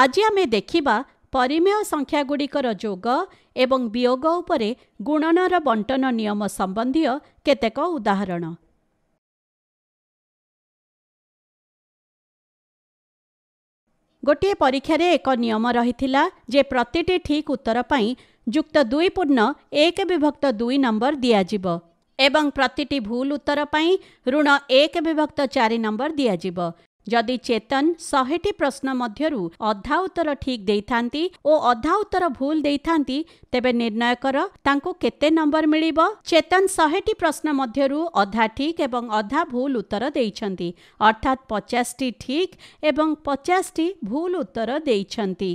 ଆଜି ଆମେ ଦେଖିବା ପରିମେୟ ସଂଖ୍ୟାଗୁଡ଼ିକର ଯୋଗ ଏବଂ ବିୟୋଗ ଉପରେ ଗୁଣନର ବଣ୍ଟନ ନିୟମ ସମ୍ବନ୍ଧୀୟ କେତେକ ଉଦାହରଣ ଗୋଟିଏ ପରୀକ୍ଷାରେ ଏକ ନିୟମ ରହିଥିଲା ଯେ ପ୍ରତିଟି ଠିକ୍ ଉତ୍ତର ପାଇଁ ଯୁକ୍ତ ଦୁଇ ପୂର୍ଣ୍ଣ ଏକ ବିଭକ୍ତ ଦୁଇ ନମ୍ବର ଦିଆଯିବ ଏବଂ ପ୍ରତିଟି ଭୁଲ ଉତ୍ତର ପାଇଁ ଋଣ ଏକ ବିଭକ୍ତ ଚାରି ନମ୍ବର ଦିଆଯିବ ଯଦି ଚେତନ ଶହେଟି ପ୍ରଶ୍ନ ମଧ୍ୟରୁ ଅଧା ଉତ୍ତର ଠିକ୍ ଦେଇଥାନ୍ତି ଓ ଅଧା ଉତ୍ତର ଭୁଲ ଦେଇଥାନ୍ତି ତେବେ ନିର୍ଣ୍ଣୟ କର ତାଙ୍କୁ କେତେ ନମ୍ବର ମିଳିବ ଚେତନ ଶହେଟି ପ୍ରଶ୍ନ ମଧ୍ୟରୁ ଅଧା ଠିକ୍ ଏବଂ ଅଧା ଭୁଲ ଉତ୍ତର ଦେଇଛନ୍ତି ଅର୍ଥାତ୍ ପଚାଶଟି ଠିକ୍ ଏବଂ ପଚାଶଟି ଭୁଲ ଉତ୍ତର ଦେଇଛନ୍ତି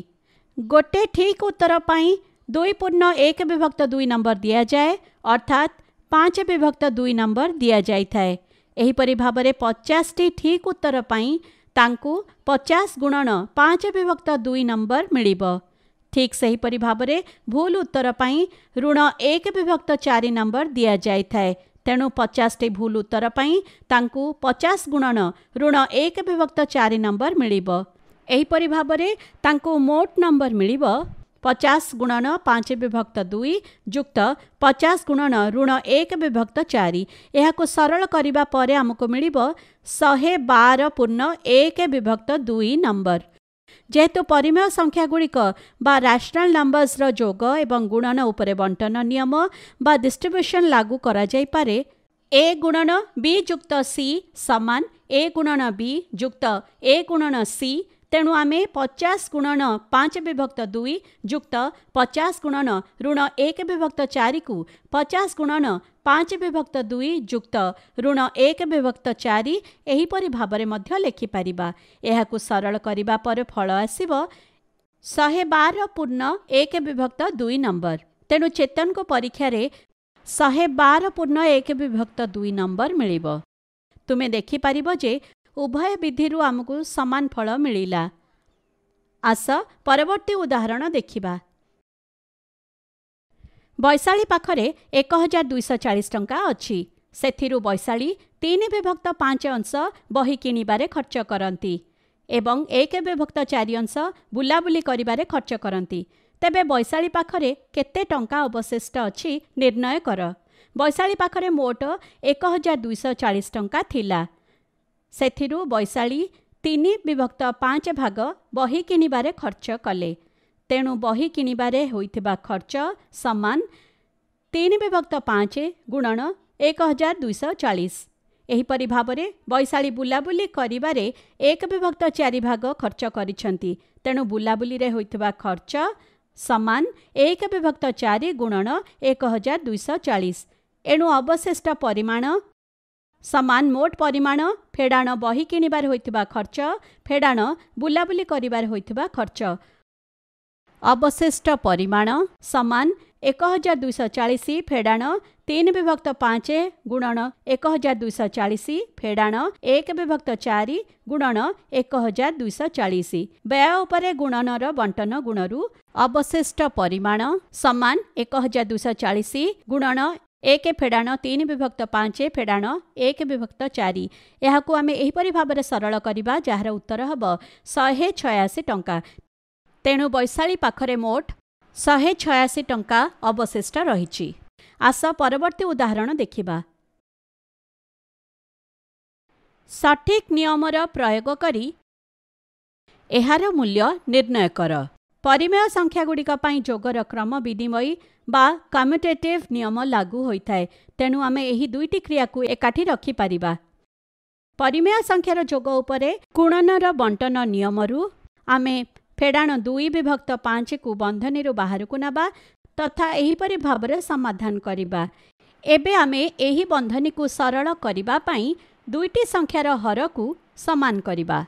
ଗୋଟେ ଠିକ୍ ଉତ୍ତର ପାଇଁ ଦୁଇ ପୂର୍ଣ୍ଣ ଏକ ବିଭକ୍ତ ଦୁଇ ନମ୍ବର ଦିଆଯାଏ ଅର୍ଥାତ୍ ପାଞ୍ଚ ବିଭକ୍ତ ଦୁଇ ନମ୍ବର ଦିଆଯାଇଥାଏ ଏହିପରି ଭାବରେ ପଚାଶଟି ଠିକ୍ ଉତ୍ତର ପାଇଁ ତାଙ୍କୁ ପଚାଶ ଗୁଣନ ପାଞ୍ଚ ବିଭକ୍ତ ଦୁଇ ନମ୍ବର ମିଳିବ ଠିକ୍ ସେହିପରି ଭାବରେ ଭୁଲ ଉତ୍ତର ପାଇଁ ଋଣ ଏକ ବିଭକ୍ତ ଚାରି ନମ୍ବର ଦିଆଯାଇଥାଏ ତେଣୁ ପଚାଶଟି ଭୁଲ ଉତ୍ତର ପାଇଁ ତାଙ୍କୁ ପଚାଶ ଗୁଣନ ଋଣ ଏକ ବିଭକ୍ତ ଚାରି ନମ୍ବର ମିଳିବ ଏହିପରି ଭାବରେ ତାଙ୍କୁ ମୋଟ ନମ୍ବର ମିଳିବ पचास गुणन ପାଞ୍ଚ ବିଭକ୍ତ ଦୁଇ ଯୁକ୍ତ ପଚାଶ ଗୁଣନ ଋଣ ଏକ ବିଭକ୍ତ ଚାରି ଏହାକୁ ସରଳ କରିବା ପରେ ଆମକୁ ମିଳିବ ଶହେ ବାର ପୂର୍ଣ୍ଣ ଏକ ବିଭକ୍ତ ଦୁଇ ନମ୍ବର ଯେହେତୁ ପରିମେୟ ସଂଖ୍ୟାଗୁଡ଼ିକ ବା ରାସନାଲ୍ ନମ୍ବର୍ସର ଯୋଗ ଏବଂ ଗୁଣନ ଉପରେ ବଣ୍ଟନ ନିୟମ ବା ଡିଷ୍ଟ୍ରିବ୍ୟୁସନ୍ ଲାଗୁ କରାଯାଇପାରେ ଏ ଗୁଣନ ବି ଯୁକ୍ତ ସି ସମାନ ଏ ଗୁଣନ ବି ଯୁକ୍ତ ଏ ଗୁଣନ ସି ତେଣୁ ଆମେ ପଚାଶ ଗୁଣନ ପାଞ୍ଚ ବିଭକ୍ତ ଦୁଇ ଯୁକ୍ତ ପଚାଶ ଗୁଣନ ଋଣ ଏକ ବିଭକ୍ତ ଚାରିକୁ ପଚାଶ ଗୁଣନ ପାଞ୍ଚ ବିଭକ୍ତ ଦୁଇ ଯୁକ୍ତ ଋଣ ଏକ ବିଭକ୍ତ ଚାରି ଏହିପରି ଭାବରେ ମଧ୍ୟ ଲେଖିପାରିବା ଏହାକୁ ସରଳ କରିବା ପରେ ଫଳ ଆସିବ ଶହେ ବାର ପୂର୍ଣ୍ଣ ଏକ ବିଭକ୍ତ ଦୁଇ ନମ୍ବର ତେଣୁ ଚେତନଙ୍କ ପରୀକ୍ଷାରେ ଶହେ ବାର ପୂର୍ଣ୍ଣ ଏକ ବିଭକ୍ତ ଦୁଇ ନମ୍ବର ମିଳିବ ତୁମେ ଦେଖିପାରିବ ଯେ ଉଭୟ ବିଧିରୁ ଆମକୁ ସମାନ ଫଳ ମିଳିଲା ଆସ ପରବର୍ତ୍ତୀ ଉଦାହରଣ ଦେଖିବା ବୈଶାଳୀ ପାଖରେ ଏକ ହଜାର ଦୁଇଶହ ଚାଳିଶ ଟଙ୍କା ଅଛି ସେଥିରୁ ବୈଶାଳୀ ତିନି ବିଭକ୍ତ ପାଞ୍ଚ ଅଂଶ ବହି କିଣିବାରେ ଖର୍ଚ୍ଚ କରନ୍ତି ଏବଂ ଏକ ବିଭକ୍ତ ଚାରି ଅଂଶ ବୁଲାବୁଲି କରିବାରେ ଖର୍ଚ୍ଚ କରନ୍ତି ତେବେ ବୈଶାଳୀ ପାଖରେ କେତେ ଟଙ୍କା ଅବଶିଷ୍ଟ ଅଛି ନିର୍ଣ୍ଣୟ କର ବୈଶାଳୀ ପାଖରେ ମୋଟ ଏକ ହଜାର ଦୁଇଶହ ଚାଳିଶ ଟଙ୍କା ଥିଲା ସେଥିରୁ ବୈଶାଳୀ ତିନି ବିଭକ୍ତ ପାଞ୍ଚ ଭାଗ ବହି କିଣିବାରେ ଖର୍ଚ୍ଚ କଲେ ତେଣୁ ବହି କିଣିବାରେ ହୋଇଥିବା ଖର୍ଚ୍ଚ ସମାନ ତିନି ବିଭକ୍ତ ପାଞ୍ଚ ଗୁଣନ ଏକ ହଜାର ଦୁଇଶହ ଚାଳିଶ ଏହିପରି ଭାବରେ ବୈଶାଳୀ ବୁଲାବୁଲି କରିବାରେ ଏକ ବିଭକ୍ତ ଚାରି ଭାଗ ଖର୍ଚ୍ଚ କରିଛନ୍ତି ତେଣୁ ବୁଲାବୁଲିରେ ହୋଇଥିବା ଖର୍ଚ୍ଚ ସମାନ ଏକ ବିଭକ୍ତ ଚାରି ଗୁଣନ ଏକ ହଜାର ଦୁଇଶହ ଚାଳିଶ ଏଣୁ ଅବଶିଷ୍ଟ ପରିମାଣ समान मोट परिमाण फेडाण बही कि खर्च फेडाण बुलाबुली खर्च अवशिष्ट परिमाण समान एक हजार फेडाण तिन विभक्त पाँच गुणन एक हजार फेडाण एक विभक्त चारि गुणन एक हजार दुईश चालिस गुणन र बन्टन गुणहरू अवशिष्ट परिमाण समान एक हजार दुई गुणन ଏକ ଫେଡ଼ାଣ ତିନି ବିଭକ୍ତ ପାଞ୍ଚ ଫେଡ଼ାଣ ଏକ ବିଭକ୍ତ ଚାରି ଏହାକୁ ଆମେ ଏହିପରି ଭାବରେ ସରଳ କରିବା ଯାହାର ଉତ୍ତର ହେବ ଶହେ ଛୟାଅଶୀ ଟଙ୍କା ତେଣୁ ବୈଶାଳୀ ପାଖରେ ମୋଟ ଶହେ ଛୟାଅଶୀ ଟଙ୍କା ଅବଶିଷ୍ଟ ରହିଛି ଆସ ପରବର୍ତ୍ତୀ ଉଦାହରଣ ଦେଖିବା ସଠିକ୍ ନିୟମର ପ୍ରୟୋଗ କରି ଏହାର ମୂଲ୍ୟ ନିର୍ଣ୍ଣୟ କର ପରିମେୟ ସଂଖ୍ୟାଗୁଡ଼ିକ ପାଇଁ ଯୋଗର କ୍ରମ ବିନିମୟୀ ବା କମ୍ୟୁଟେଟିଭ୍ ନିୟମ ଲାଗୁ ହୋଇଥାଏ ତେଣୁ ଆମେ ଏହି ଦୁଇଟି କ୍ରିୟାକୁ ଏକାଠି ରଖିପାରିବା ପରିମେୟ ସଂଖ୍ୟାର ଯୋଗ ଉପରେ କୁଣନର ବଣ୍ଟନ ନିୟମରୁ ଆମେ ଫେଡ଼ାଣ ଦୁଇ ବିଭକ୍ତ ପାଞ୍ଚକୁ ବନ୍ଧନୀରୁ ବାହାରକୁ ନେବା ତଥା ଏହିପରି ଭାବରେ ସମାଧାନ କରିବା ଏବେ ଆମେ ଏହି ବନ୍ଧନୀକୁ ସରଳ କରିବା ପାଇଁ ଦୁଇଟି ସଂଖ୍ୟାର ହରକୁ ସମାନ କରିବା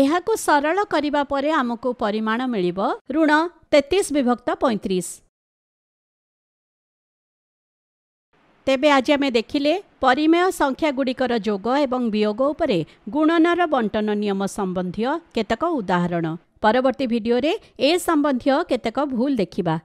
ଏହାକୁ ସରଳ କରିବା ପରେ ଆମକୁ ପରିମାଣ ମିଳିବ ଋଣ ତେତିଶ ବିଭକ୍ତ ପଇଁତିରିଶ ତେବେ ଆଜି ଆମେ ଦେଖିଲେ ପରିମେୟ ସଂଖ୍ୟାଗୁଡ଼ିକର ଯୋଗ ଏବଂ ବିୟୋଗ ଉପରେ ଗୁଣନର ବଣ୍ଟନ ନିୟମ ସମ୍ବନ୍ଧୀୟ କେତେକ ଉଦାହରଣ ପରବର୍ତ୍ତୀ ଭିଡ଼ିଓରେ ଏ ସମ୍ବନ୍ଧୀୟ କେତେକ ଭୁଲ ଦେଖିବା